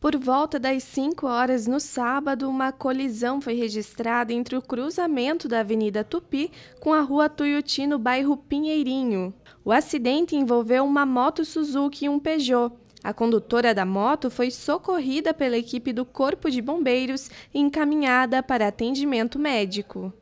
Por volta das 5 horas no sábado, uma colisão foi registrada entre o cruzamento da Avenida Tupi com a Rua Tuiuti no bairro Pinheirinho. O acidente envolveu uma moto Suzuki e um Peugeot. A condutora da moto foi socorrida pela equipe do Corpo de Bombeiros e encaminhada para atendimento médico.